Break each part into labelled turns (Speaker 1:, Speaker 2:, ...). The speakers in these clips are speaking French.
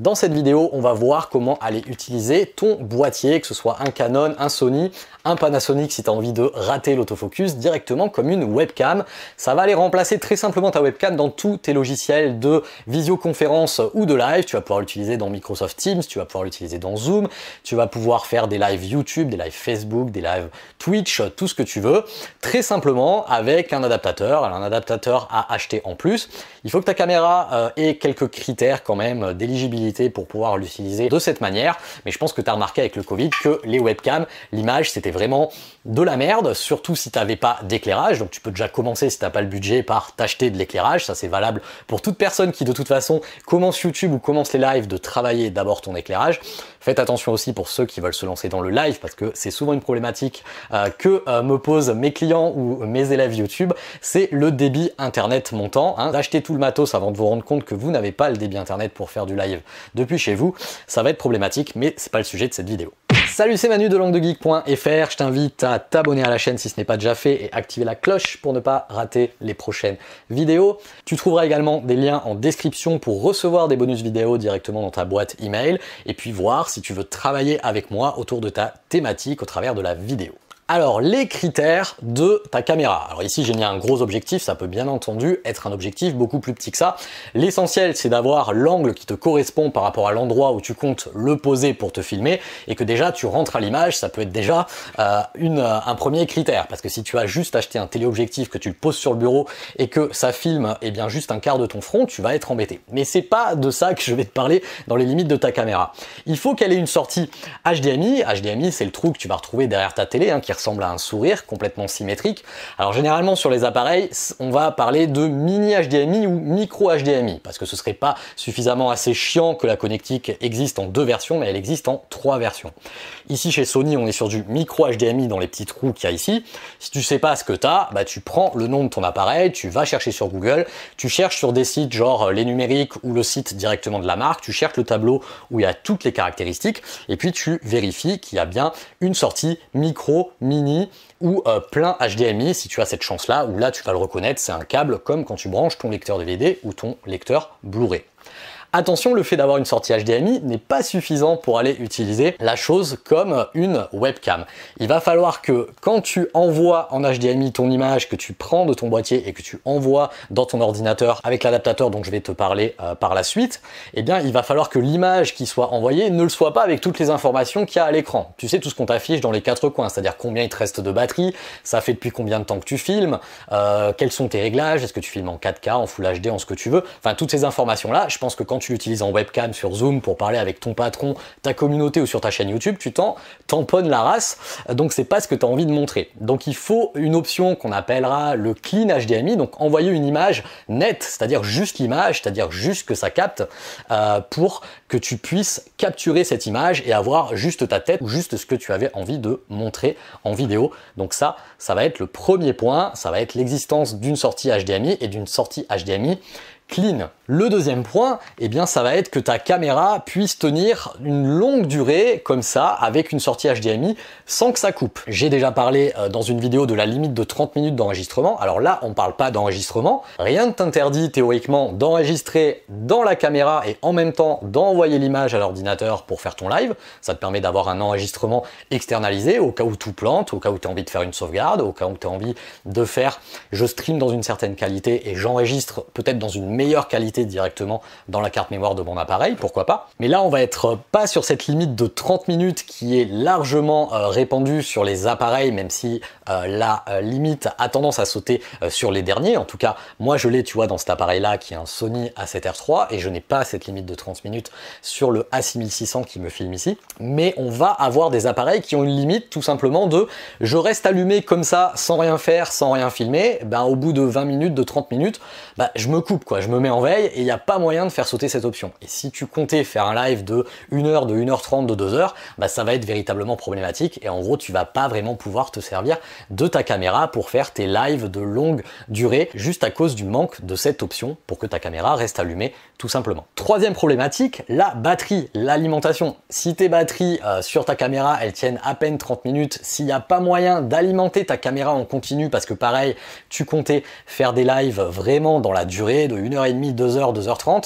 Speaker 1: Dans cette vidéo, on va voir comment aller utiliser ton boîtier, que ce soit un Canon, un Sony, un Panasonic si tu as envie de rater l'autofocus directement comme une webcam. Ça va aller remplacer très simplement ta webcam dans tous tes logiciels de visioconférence ou de live. Tu vas pouvoir l'utiliser dans Microsoft Teams, tu vas pouvoir l'utiliser dans Zoom, tu vas pouvoir faire des lives YouTube, des lives Facebook, des lives Twitch, tout ce que tu veux. Très simplement avec un adaptateur, un adaptateur à acheter en plus. Il faut que ta caméra euh, ait quelques critères quand même d'éligibilité pour pouvoir l'utiliser de cette manière. Mais je pense que tu as remarqué avec le Covid que les webcams, l'image, c'était vraiment de la merde, surtout si tu n'avais pas d'éclairage. Donc tu peux déjà commencer, si tu n'as pas le budget, par t'acheter de l'éclairage. Ça, c'est valable pour toute personne qui, de toute façon, commence YouTube ou commence les lives de travailler d'abord ton éclairage. Faites attention aussi pour ceux qui veulent se lancer dans le live parce que c'est souvent une problématique euh, que euh, me posent mes clients ou mes élèves YouTube, c'est le débit internet montant. Hein. tout le matos avant de vous rendre compte que vous n'avez pas le débit internet pour faire du live depuis chez vous, ça va être problématique, mais c'est pas le sujet de cette vidéo. Salut, c'est Manu de languedegeek.fr. Je t'invite à t'abonner à la chaîne si ce n'est pas déjà fait et activer la cloche pour ne pas rater les prochaines vidéos. Tu trouveras également des liens en description pour recevoir des bonus vidéos directement dans ta boîte email et puis voir si tu veux travailler avec moi autour de ta thématique au travers de la vidéo. Alors, les critères de ta caméra. Alors ici, j'ai mis un gros objectif, ça peut bien entendu être un objectif beaucoup plus petit que ça. L'essentiel, c'est d'avoir l'angle qui te correspond par rapport à l'endroit où tu comptes le poser pour te filmer et que déjà tu rentres à l'image, ça peut être déjà euh, un premier critère. Parce que si tu as juste acheté un téléobjectif, que tu le poses sur le bureau et que ça filme eh bien, juste un quart de ton front, tu vas être embêté. Mais c'est pas de ça que je vais te parler dans les limites de ta caméra. Il faut qu'elle ait une sortie HDMI. HDMI, c'est le trou que tu vas retrouver derrière ta télé, hein, qui semble à un sourire complètement symétrique. Alors généralement sur les appareils, on va parler de mini HDMI ou micro HDMI parce que ce serait pas suffisamment assez chiant que la connectique existe en deux versions, mais elle existe en trois versions. Ici chez Sony, on est sur du micro HDMI dans les petits trous qu'il y a ici. Si tu sais pas ce que tu as, bah, tu prends le nom de ton appareil, tu vas chercher sur Google, tu cherches sur des sites genre euh, les numériques ou le site directement de la marque, tu cherches le tableau où il y a toutes les caractéristiques et puis tu vérifies qu'il y a bien une sortie micro mini ou euh, plein HDMI si tu as cette chance là, où là tu vas le reconnaître, c'est un câble comme quand tu branches ton lecteur DVD ou ton lecteur Blu-ray. Attention, le fait d'avoir une sortie HDMI n'est pas suffisant pour aller utiliser la chose comme une webcam. Il va falloir que quand tu envoies en HDMI ton image que tu prends de ton boîtier et que tu envoies dans ton ordinateur avec l'adaptateur dont je vais te parler euh, par la suite, eh bien il va falloir que l'image qui soit envoyée ne le soit pas avec toutes les informations qu'il y a à l'écran. Tu sais tout ce qu'on t'affiche dans les quatre coins, c'est-à-dire combien il te reste de batterie, ça fait depuis combien de temps que tu filmes, euh, quels sont tes réglages, est-ce que tu filmes en 4K, en Full HD, en ce que tu veux. Enfin toutes ces informations là, je pense que quand tu l'utilises en webcam sur Zoom pour parler avec ton patron, ta communauté ou sur ta chaîne YouTube, tu t'en tamponnes la race. Donc ce n'est pas ce que tu as envie de montrer. Donc il faut une option qu'on appellera le clean HDMI, donc envoyer une image nette, c'est-à-dire juste l'image, c'est-à-dire juste que ça capte, euh, pour que tu puisses capturer cette image et avoir juste ta tête ou juste ce que tu avais envie de montrer en vidéo. Donc ça, ça va être le premier point, ça va être l'existence d'une sortie HDMI et d'une sortie HDMI clean. Le deuxième point, et eh bien, ça va être que ta caméra puisse tenir une longue durée comme ça avec une sortie HDMI sans que ça coupe. J'ai déjà parlé euh, dans une vidéo de la limite de 30 minutes d'enregistrement. Alors là, on ne parle pas d'enregistrement. Rien ne t'interdit théoriquement d'enregistrer dans la caméra et en même temps d'envoyer l'image à l'ordinateur pour faire ton live. Ça te permet d'avoir un enregistrement externalisé au cas où tout plante, au cas où tu as envie de faire une sauvegarde, au cas où tu as envie de faire je stream dans une certaine qualité et j'enregistre peut-être dans une meilleure qualité directement dans la carte mémoire de mon appareil, pourquoi pas. Mais là, on va être euh, pas sur cette limite de 30 minutes qui est largement euh, répandue sur les appareils, même si euh, la limite a tendance à sauter sur les derniers. En tout cas, moi, je l'ai, tu vois, dans cet appareil-là, qui est un Sony A7R3, et je n'ai pas cette limite de 30 minutes sur le A6600 qui me filme ici. Mais on va avoir des appareils qui ont une limite tout simplement de je reste allumé comme ça, sans rien faire, sans rien filmer, ben, au bout de 20 minutes, de 30 minutes, ben, je me coupe, quoi. Je me mets en veille et il n'y a pas moyen de faire sauter cette option. Et si tu comptais faire un live de 1h, de 1h30, de 2 heures, bah, ça va être véritablement problématique et en gros tu vas pas vraiment pouvoir te servir de ta caméra pour faire tes lives de longue durée juste à cause du manque de cette option pour que ta caméra reste allumée tout simplement. Troisième problématique, la batterie, l'alimentation. Si tes batteries euh, sur ta caméra elles tiennent à peine 30 minutes, s'il n'y a pas moyen d'alimenter ta caméra en continu parce que pareil, tu comptais faire des lives vraiment dans la durée de 1h 1h30, 2h, 2h30.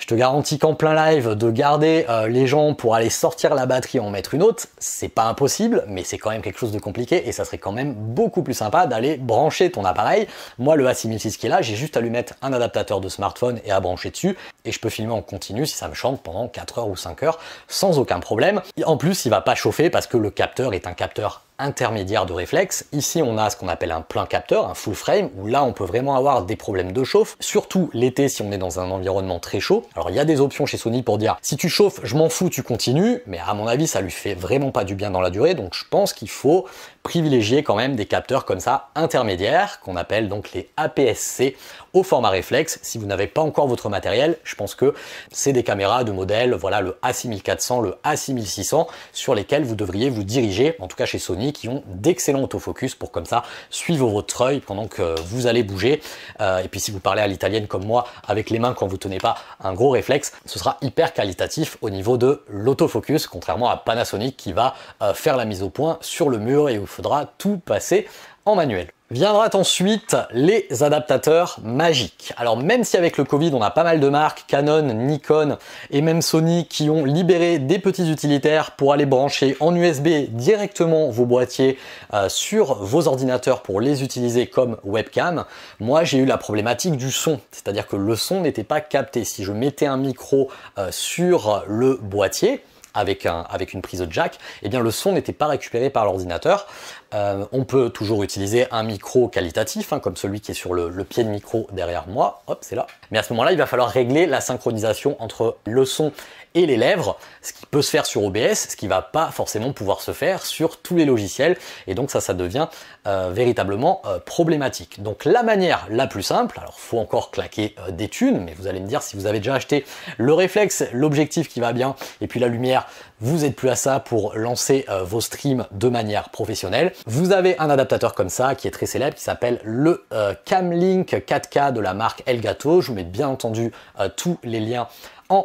Speaker 1: Je te garantis qu'en plein live, de garder euh, les gens pour aller sortir la batterie et en mettre une autre, c'est pas impossible, mais c'est quand même quelque chose de compliqué et ça serait quand même beaucoup plus sympa d'aller brancher ton appareil. Moi, le A6006 qui est là, j'ai juste à lui mettre un adaptateur de smartphone et à brancher dessus et je peux filmer en continu si ça me chante pendant 4 heures ou 5 heures sans aucun problème. en plus, il va pas chauffer parce que le capteur est un capteur intermédiaire de réflexe. Ici, on a ce qu'on appelle un plein capteur, un full frame, où là, on peut vraiment avoir des problèmes de chauffe, surtout l'été si on est dans un environnement très chaud. Alors, il y a des options chez Sony pour dire, si tu chauffes, je m'en fous, tu continues, mais à mon avis, ça lui fait vraiment pas du bien dans la durée, donc je pense qu'il faut privilégier quand même des capteurs comme ça intermédiaires, qu'on appelle donc les APS-C au format réflexe. Si vous n'avez pas encore votre matériel, je pense que c'est des caméras de modèle, voilà, le A6400, le A6600, sur lesquels vous devriez vous diriger, en tout cas chez Sony, qui ont d'excellents autofocus pour comme ça suivre votre œil pendant que vous allez bouger. Euh, et puis si vous parlez à l'italienne comme moi avec les mains quand vous tenez pas un gros réflexe, ce sera hyper qualitatif au niveau de l'autofocus, contrairement à Panasonic qui va euh, faire la mise au point sur le mur et où il faudra tout passer en manuel. Viendra ensuite les adaptateurs magiques. Alors même si avec le Covid on a pas mal de marques, Canon, Nikon et même Sony qui ont libéré des petits utilitaires pour aller brancher en USB directement vos boîtiers euh, sur vos ordinateurs pour les utiliser comme webcam, moi j'ai eu la problématique du son, c'est-à-dire que le son n'était pas capté. Si je mettais un micro euh, sur le boîtier, avec, un, avec une prise de jack, eh bien le son n'était pas récupéré par l'ordinateur. Euh, on peut toujours utiliser un micro qualitatif, hein, comme celui qui est sur le, le, pied de micro derrière moi. Hop, c'est là. Mais à ce moment-là, il va falloir régler la synchronisation entre le son et les lèvres, ce qui peut se faire sur OBS, ce qui va pas forcément pouvoir se faire sur tous les logiciels. Et donc ça, ça devient euh, véritablement euh, problématique. Donc la manière la plus simple, alors faut encore claquer euh, des thunes, mais vous allez me dire si vous avez déjà acheté le réflexe, l'objectif qui va bien, et puis la lumière, vous êtes plus à ça pour lancer vos streams de manière professionnelle. Vous avez un adaptateur comme ça qui est très célèbre, qui s'appelle le Camlink 4K de la marque Elgato. Je vous mets bien entendu tous les liens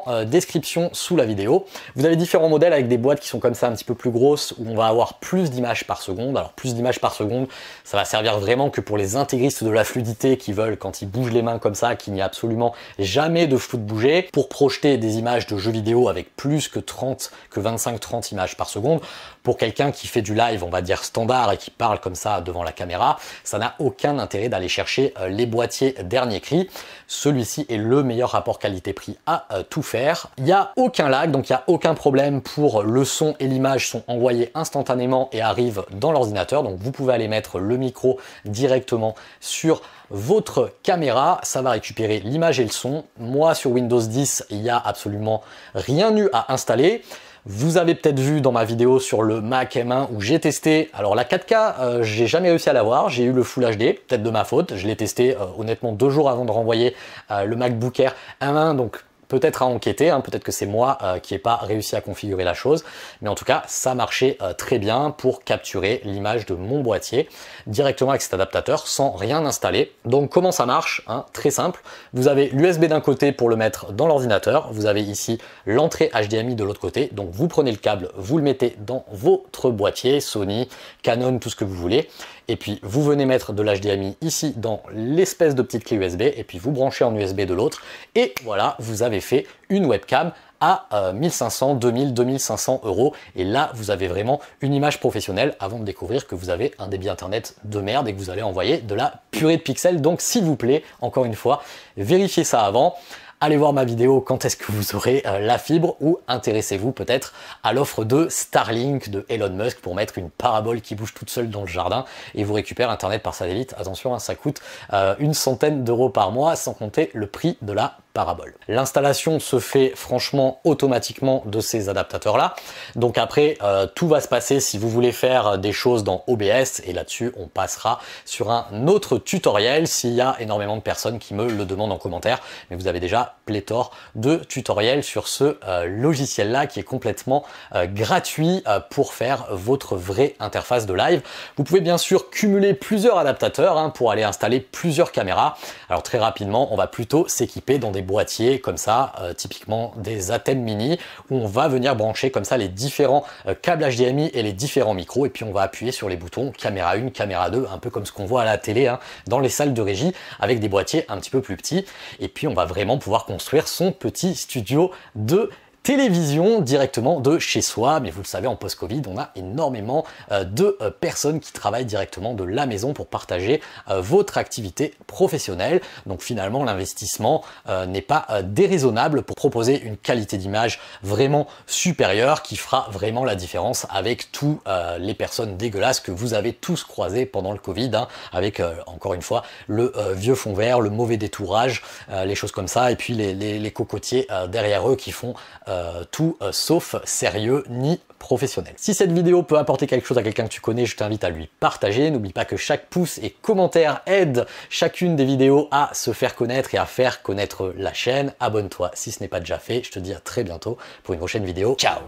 Speaker 1: euh, description sous la vidéo. Vous avez différents modèles avec des boîtes qui sont comme ça un petit peu plus grosses où on va avoir plus d'images par seconde. Alors plus d'images par seconde, ça va servir vraiment que pour les intégristes de la fluidité qui veulent quand ils bougent les mains comme ça, qu'il n'y a absolument jamais de flou de bouger, pour projeter des images de jeux vidéo avec plus que 30, que 25-30 images par seconde. Pour quelqu'un qui fait du live, on va dire standard et qui parle comme ça devant la caméra, ça n'a aucun intérêt d'aller chercher euh, les boîtiers dernier cri. Celui-ci est le meilleur rapport qualité-prix à euh, tout faire. Il n'y a aucun lag, donc il n'y a aucun problème pour le son et l'image sont envoyés instantanément et arrivent dans l'ordinateur. Donc vous pouvez aller mettre le micro directement sur votre caméra, ça va récupérer l'image et le son. Moi sur Windows 10, il n'y a absolument rien eu à installer. Vous avez peut-être vu dans ma vidéo sur le Mac M1 où j'ai testé, alors la 4K, euh, j'ai jamais réussi à l'avoir, j'ai eu le Full HD, peut-être de ma faute, je l'ai testé euh, honnêtement deux jours avant de renvoyer euh, le MacBook Air M1, donc peut-être à enquêter, hein, peut-être que c'est moi euh, qui n'ai pas réussi à configurer la chose, mais en tout cas ça marchait euh, très bien pour capturer l'image de mon boîtier directement avec cet adaptateur sans rien installer. Donc comment ça marche hein Très simple, vous avez l'USB d'un côté pour le mettre dans l'ordinateur, vous avez ici l'entrée HDMI de l'autre côté, donc vous prenez le câble, vous le mettez dans votre boîtier, Sony, Canon, tout ce que vous voulez, et puis vous venez mettre de l'HDMI ici dans l'espèce de petite clé USB et puis vous branchez en USB de l'autre. Et voilà, vous avez fait une webcam à 1500, 2000, 2500 euros. Et là, vous avez vraiment une image professionnelle avant de découvrir que vous avez un débit internet de merde et que vous allez envoyer de la purée de pixels. Donc, s'il vous plaît, encore une fois, vérifiez ça avant allez voir ma vidéo quand est-ce que vous aurez euh, la fibre ou intéressez-vous peut-être à l'offre de Starlink de Elon Musk pour mettre une parabole qui bouge toute seule dans le jardin et vous récupère Internet par satellite. Attention, hein, ça coûte euh, une centaine d'euros par mois sans compter le prix de la parabole. L'installation se fait franchement automatiquement de ces adaptateurs là. Donc après euh, tout va se passer si vous voulez faire des choses dans OBS et là-dessus on passera sur un autre tutoriel s'il y a énormément de personnes qui me le demandent en commentaire. Mais vous avez déjà pléthore de tutoriels sur ce euh, logiciel là qui est complètement euh, gratuit pour faire votre vraie interface de live. Vous pouvez bien sûr cumuler plusieurs adaptateurs hein, pour aller installer plusieurs caméras. Alors très rapidement on va plutôt s'équiper dans des boîtiers comme ça, euh, typiquement des Atem Mini, où on va venir brancher comme ça les différents euh, câbles HDMI et les différents micros, et puis on va appuyer sur les boutons caméra 1, caméra 2, un peu comme ce qu'on voit à la télé hein, dans les salles de régie, avec des boîtiers un petit peu plus petits, et puis on va vraiment pouvoir construire son petit studio de télévision directement de chez soi. Mais vous le savez, en post-Covid, on a énormément euh, de euh, personnes qui travaillent directement de la maison pour partager euh, votre activité professionnelle. Donc finalement, l'investissement n'est pas déraisonnable pour proposer une qualité d'image vraiment supérieure qui fera vraiment la différence avec toutes les personnes dégueulasses que vous avez tous croisées pendant le Covid, hein, avec encore une fois le vieux fond vert, le mauvais détourage, les choses comme ça, et puis les cocotiers derrière eux qui font euh, tout euh, sauf sérieux ni professionnel. Si cette vidéo peut apporter quelque chose à quelqu'un que tu connais, je t'invite à lui partager. N'oublie pas que chaque pouce et commentaire aide chacune des vidéos à se faire connaître et à faire connaître la chaîne. Abonne-toi si ce n'est pas déjà fait. Je te dis à très bientôt pour une prochaine vidéo. Ciao